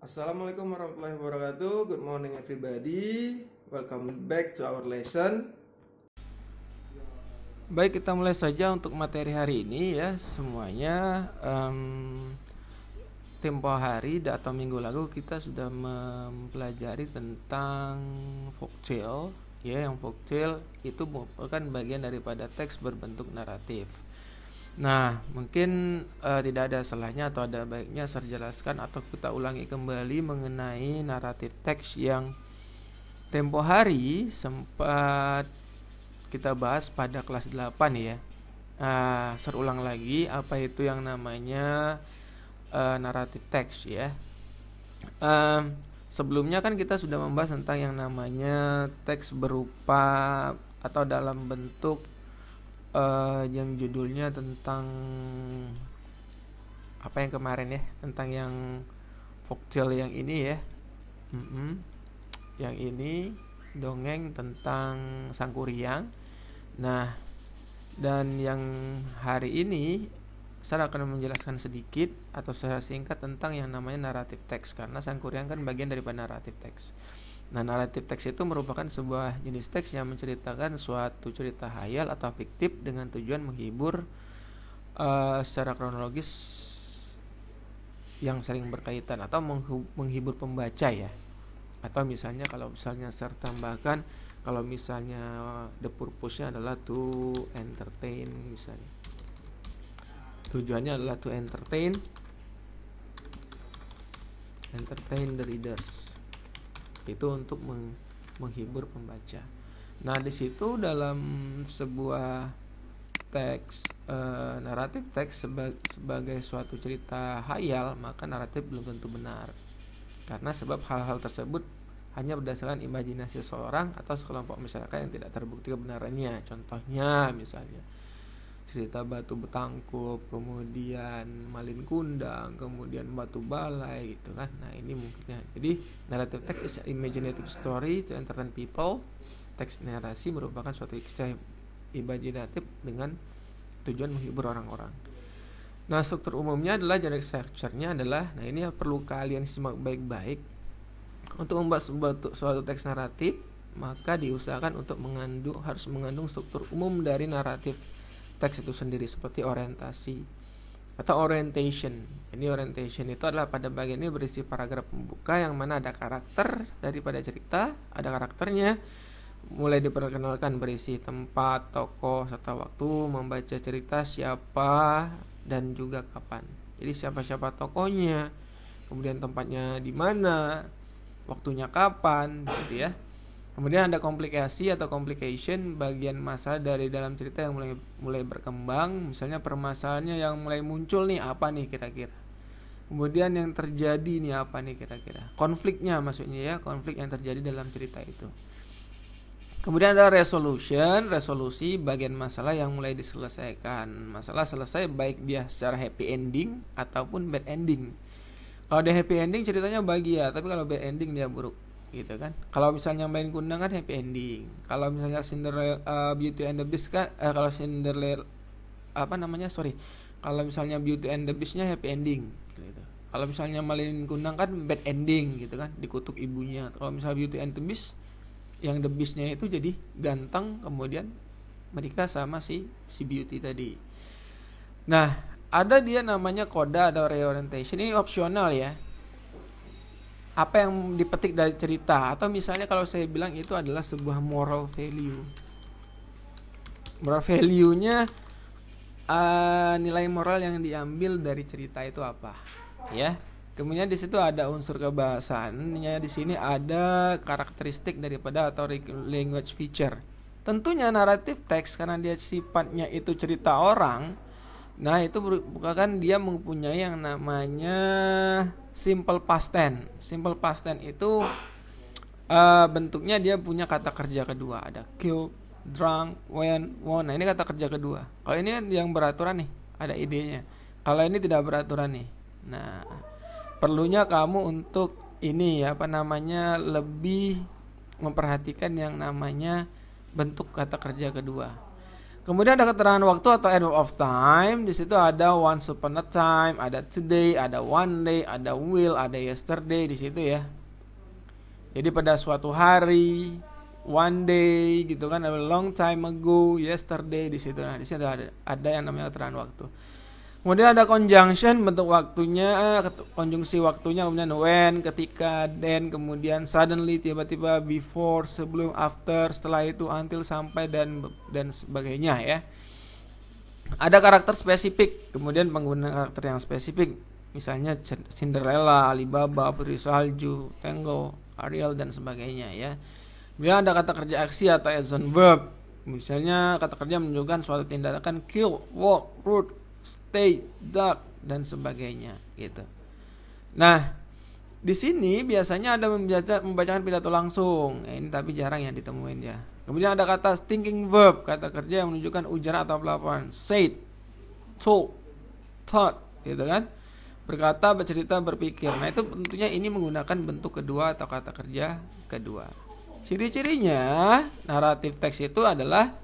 Assalamualaikum warahmatullahi wabarakatuh. Good morning everybody. Welcome back to our lesson. Baik, kita mulai saja untuk materi hari ini ya semuanya. Um, tempo hari atau minggu lalu kita sudah mempelajari tentang folktale. Ya, yang folktale itu merupakan bagian daripada teks berbentuk naratif. Nah, mungkin uh, tidak ada salahnya atau ada baiknya saya jelaskan atau kita ulangi kembali mengenai naratif teks yang tempo hari sempat kita bahas pada kelas 8 ya. Uh, ah, serulang lagi apa itu yang namanya uh, naratif teks ya. Uh, sebelumnya kan kita sudah membahas tentang yang namanya teks berupa atau dalam bentuk uh, yang judulnya tentang apa yang kemarin ya tentang yang Vogel yang ini ya mm -hmm. yang ini dongeng tentang Sangkuriang nah dan yang hari ini saya akan menjelaskan sedikit atau secara singkat tentang yang namanya naratif teks karena Sangkuriang kan bagian daripada naratif teks Nah, naratif teks itu merupakan sebuah jenis teks yang menceritakan suatu cerita hayal atau fiktif dengan tujuan menghibur uh, secara kronologis yang sering berkaitan atau menghibur pembaca ya. Atau misalnya kalau misalnya saya tambahkan kalau misalnya the purpose-nya adalah to entertain misalnya. Tujuannya adalah to entertain entertain the readers itu untuk meng menghibur pembaca. Nah, di situ dalam sebuah teks e, naratif teks seba sebagai suatu cerita hayal, maka naratif belum tentu benar. Karena sebab hal-hal tersebut hanya berdasarkan imajinasi seorang atau sekelompok masyarakat yang tidak terbukti kebenarannya. Contohnya misalnya cerita batu betangkup kemudian malin kundang kemudian batu balai gitu kan nah ini mungkin ya. jadi narrative text is imaginative story to entertain people teks narasi merupakan suatu kisah imajinatif dengan tujuan menghibur orang-orang nah struktur umumnya adalah generic structure-nya adalah nah ini yang perlu kalian simak baik-baik untuk membuat suatu, suatu teks naratif maka diusahakan untuk mengandung harus mengandung struktur umum dari naratif teks itu sendiri seperti orientasi atau orientation. Ini orientation itu adalah pada bagian ini berisi paragraf pembuka yang mana ada karakter daripada cerita, ada karakternya. Mulai diperkenalkan berisi tempat, tokoh, serta waktu, membaca cerita siapa dan juga kapan. Jadi siapa-siapa tokohnya, kemudian tempatnya di mana, waktunya kapan, gitu ya. Kemudian ada komplikasi atau complication bagian masalah dari dalam cerita yang mulai mulai berkembang, misalnya permasalahannya yang mulai muncul nih apa nih kira-kira. Kemudian yang terjadi nih apa nih kira-kira. Konfliknya maksudnya ya, konflik yang terjadi dalam cerita itu. Kemudian ada resolution, resolusi bagian masalah yang mulai diselesaikan. Masalah selesai baik dia secara happy ending ataupun bad ending. Kalau dia happy ending ceritanya bahagia, tapi kalau bad ending dia buruk gitu kan kalau misalnya main kundang kan happy ending kalau misalnya Cinderella uh, Beauty and the Beast kan uh, kalau Cinderella apa namanya sorry kalau misalnya Beauty and the Beastnya happy ending gitu kalau misalnya Malin Kundang kan bad ending gitu kan dikutuk ibunya kalau misalnya Beauty and the Beast yang the Beastnya itu jadi ganteng kemudian mereka sama si si Beauty tadi nah ada dia namanya koda ada reorientation ini opsional ya apa yang dipetik dari cerita atau misalnya kalau saya bilang itu adalah sebuah moral value moral value-nya uh, nilai moral yang diambil dari cerita itu apa ya kemudian di situ ada unsur kebahasaannya di sini ada karakteristik daripada atau language feature tentunya naratif teks karena dia sifatnya itu cerita orang Nah itu bukan dia mempunyai yang namanya simple past tense. Simple past tense itu uh, bentuknya dia punya kata kerja kedua ada kill, drunk, when, won. Nah ini kata kerja kedua. Kalau ini kan yang beraturan nih ada idenya. Kalau ini tidak beraturan nih. Nah perlunya kamu untuk ini ya apa namanya lebih memperhatikan yang namanya bentuk kata kerja kedua Kemudian ada keterangan waktu atau end of time. Di situ ada once upon a time, ada today, ada one day, ada will, ada yesterday di situ ya. Jadi pada suatu hari, one day gitu kan, a long time ago, yesterday di situ. Nah, di situ ada ada yang namanya keterangan waktu. Kemudian ada conjunction bentuk waktunya, konjungsi waktunya kemudian when, ketika, then, kemudian suddenly, tiba-tiba, before, sebelum, after, setelah itu, until, sampai dan dan sebagainya ya. Ada karakter spesifik, kemudian penggunaan karakter yang spesifik, misalnya Cinderella, Alibaba, Putri Salju, Tango, Ariel dan sebagainya ya. Kemudian ada kata kerja aksi atau action verb, misalnya kata kerja menunjukkan suatu tindakan kill, walk, root, stay dark dan sebagainya gitu. Nah, di sini biasanya ada membaca, membacakan pidato langsung. Ya, ini tapi jarang yang ditemuin ya. Kemudian ada kata thinking verb, kata kerja yang menunjukkan ujaran atau pelaporan. Said, talk, thought, gitu kan? Berkata, bercerita, berpikir. Nah, itu tentunya ini menggunakan bentuk kedua atau kata kerja kedua. Ciri-cirinya naratif teks itu adalah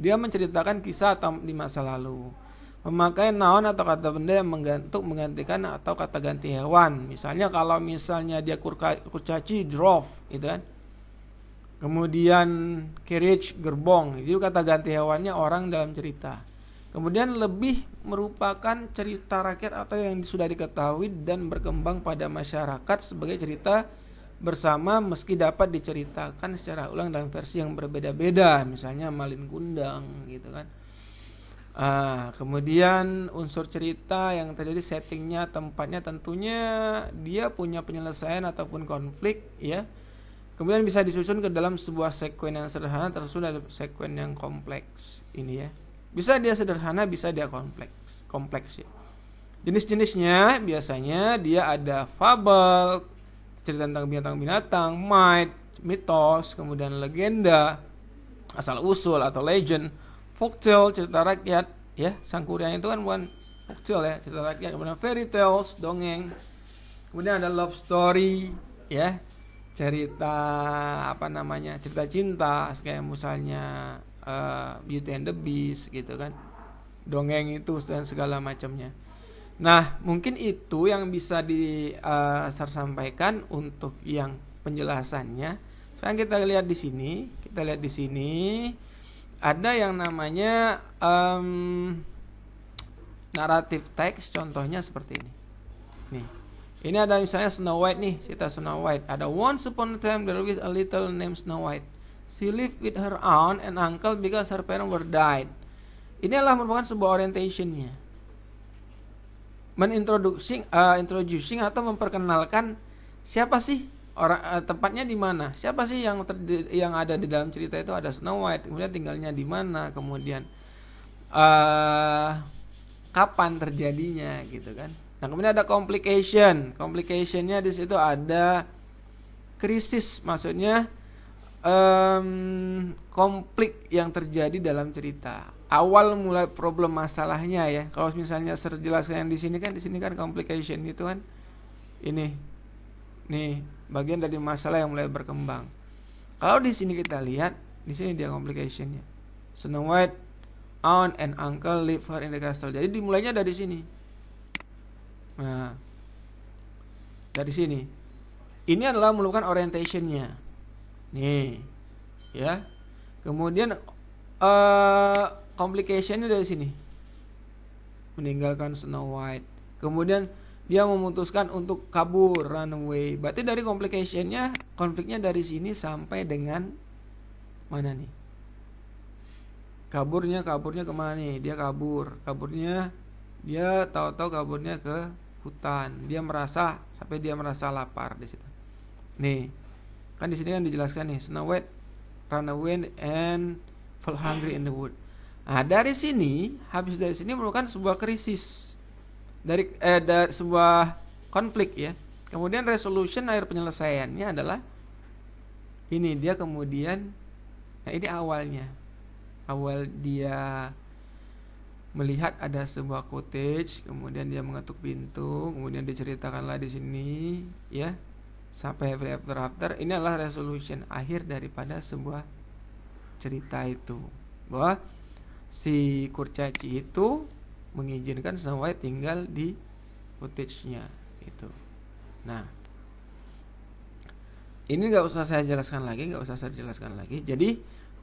dia menceritakan kisah atau di masa lalu pemakaian naon atau kata benda yang menggantuk menggantikan atau kata ganti hewan. Misalnya kalau misalnya dia kurka, kurcaci drove gitu kan. Kemudian carriage gerbong itu kata ganti hewannya orang dalam cerita. Kemudian lebih merupakan cerita rakyat atau yang sudah diketahui dan berkembang pada masyarakat sebagai cerita bersama meski dapat diceritakan secara ulang dalam versi yang berbeda-beda misalnya malin gundang gitu kan Ah, kemudian unsur cerita yang terjadi settingnya, tempatnya tentunya dia punya penyelesaian ataupun konflik ya. Kemudian bisa disusun ke dalam sebuah sekuen yang sederhana tersusun dari sekuen yang kompleks ini ya. Bisa dia sederhana, bisa dia kompleks, kompleks ya. Jenis-jenisnya biasanya dia ada fabel, cerita tentang binatang-binatang, myth, mitos, kemudian legenda, asal usul atau legend folktale cerita rakyat ya sangkuriang itu kan bukan folktale ya cerita rakyat kemudian fairy tales dongeng kemudian ada love story ya cerita apa namanya cerita cinta kayak misalnya uh, Beauty and the Beast gitu kan dongeng itu dan segala macamnya nah mungkin itu yang bisa di uh, eh, sampaikan untuk yang penjelasannya sekarang kita lihat di sini kita lihat di sini ada yang namanya um, naratif teks contohnya seperti ini nih ini ada misalnya Snow White nih cerita Snow White ada once upon a time there was a little named Snow White she lived with her aunt and uncle because her parents were died ini adalah merupakan sebuah orientationnya menintroducing uh, eh, introducing atau memperkenalkan siapa sih orang uh, tempatnya di mana siapa sih yang ter, yang ada di dalam cerita itu ada Snow White kemudian tinggalnya di mana kemudian uh, kapan terjadinya gitu kan nah kemudian ada complication complicationnya di situ ada krisis maksudnya um, konflik yang terjadi dalam cerita awal mulai problem masalahnya ya kalau misalnya terjelaskan di sini kan di sini kan complication itu kan ini nih bagian dari masalah yang mulai berkembang. Kalau di sini kita lihat, di sini dia complicationnya. Snow White, aunt and uncle live her in the castle. Jadi dimulainya dari sini. Nah, dari sini. Ini adalah melakukan orientationnya. Nih, ya. Kemudian uh, complicationnya dari sini. Meninggalkan Snow White. Kemudian dia memutuskan untuk kabur runway. berarti dari complicationnya konfliknya dari sini sampai dengan mana nih kaburnya kaburnya kemana nih dia kabur kaburnya dia tahu-tahu kaburnya ke hutan dia merasa sampai dia merasa lapar di situ nih kan di sini kan dijelaskan nih Snow White run away and fall hungry in the wood nah dari sini habis dari sini merupakan sebuah krisis dari eh, dari sebuah konflik ya. Kemudian resolution akhir penyelesaiannya adalah ini dia kemudian nah ini awalnya. Awal dia melihat ada sebuah cottage, kemudian dia mengetuk pintu, kemudian diceritakanlah di sini ya sampai happily after after ini adalah resolution akhir daripada sebuah cerita itu bahwa si kurcaci itu mengizinkan Snow White tinggal di footage-nya itu. Nah, ini nggak usah saya jelaskan lagi, nggak usah saya jelaskan lagi. Jadi,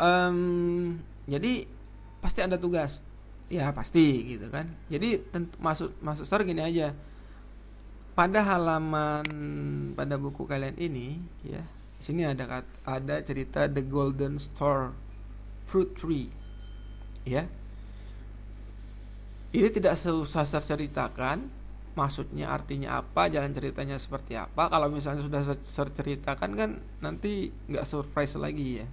um, jadi pasti ada tugas, ya pasti gitu kan. Jadi tentu, masuk masuk store gini aja. Pada halaman pada buku kalian ini, ya, di sini ada ada cerita The Golden Star Fruit Tree, ya ini tidak susah saya ceritakan maksudnya artinya apa, jalan ceritanya seperti apa. Kalau misalnya sudah saya ceritakan kan nanti nggak surprise lagi ya.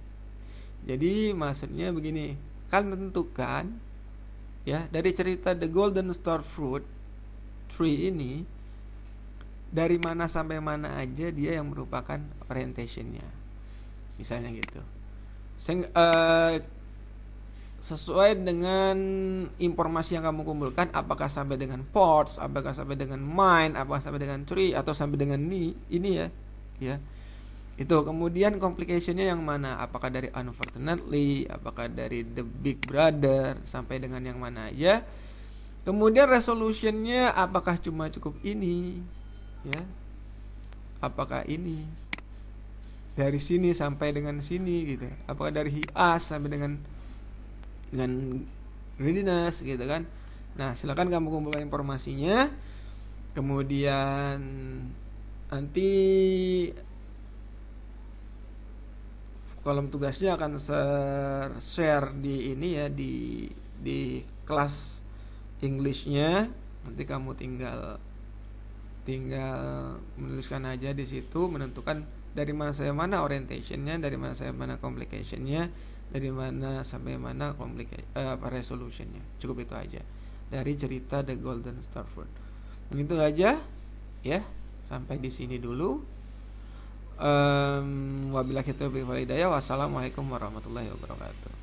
Jadi maksudnya begini, kalian tentukan ya dari cerita The Golden Star Fruit Tree ini dari mana sampai mana aja dia yang merupakan orientationnya misalnya gitu. Seng, uh, sesuai dengan informasi yang kamu kumpulkan apakah sampai dengan ports apakah sampai dengan mine apakah sampai dengan tree atau sampai dengan ni ini ya ya itu kemudian complicationnya yang mana apakah dari unfortunately apakah dari the big brother sampai dengan yang mana ya kemudian resolutionnya apakah cuma cukup ini ya apakah ini dari sini sampai dengan sini gitu apakah dari hias sampai dengan dengan readiness gitu kan nah silakan kamu kumpulkan informasinya kemudian nanti kolom tugasnya akan share di ini ya di di kelas Englishnya nanti kamu tinggal tinggal menuliskan aja di situ menentukan dari mana saya mana orientationnya dari mana saya mana complicationnya dari mana sampai mana komplik uh, resolutionnya cukup itu aja dari cerita The Golden Starford begitu aja ya sampai di sini dulu um, wabillahi taufiq walhidayah wassalamualaikum warahmatullahi wabarakatuh